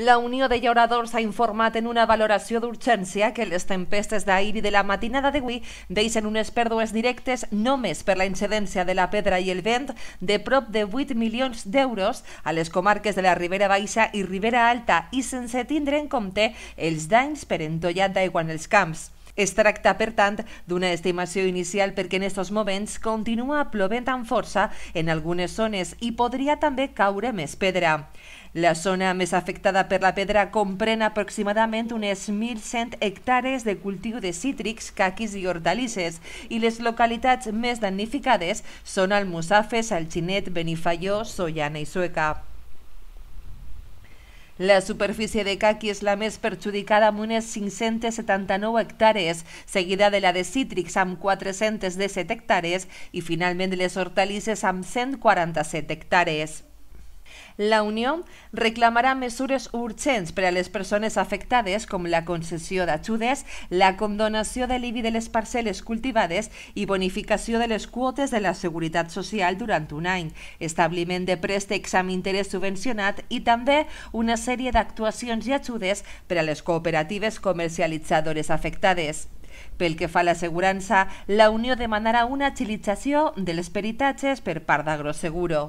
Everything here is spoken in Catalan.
La Unió de Llauradors ha informat en una valoració d'urgència que les tempestes d'ahir i de la matinada d'avui deixen unes pèrdues directes només per la incidència de la pedra i el vent de prop de 8 milions d'euros a les comarques de la Ribera Baixa i Ribera Alta i sense tindre en compte els danys per entollat d'aigua en els camps. Es tracta, per tant, d'una estimació inicial perquè en estos moments continua plovent amb força en algunes zones i podria també caure més pedra. La zona més afectada per la pedra comprèn aproximadament unes 1.100 hectàrees de cultiu de cítrics, caquis i hortalisses i les localitats més damnificades són el Xinet, Benifaió, Sollana i Sueca. La superficie de caqui es la más perjudicada amb 579 hectáreas, seguida de la de cítrics amb 417 hectáreas y finalmente de les hortalisses am 147 hectáreas. La Unió reclamarà mesures urgents per a les persones afectades, com la concessió d'ajudes, la condonació de l'IBI de les parcel·les cultivades i bonificació de les quotes de la Seguretat Social durant un any, establiment de préstecs amb interès subvencionat i també una sèrie d'actuacions i ajudes per a les cooperatives comercialitzadores afectades. Pel que fa a l'assegurança, la Unió demanarà una agilització les peritatges per part d'Agroseguro.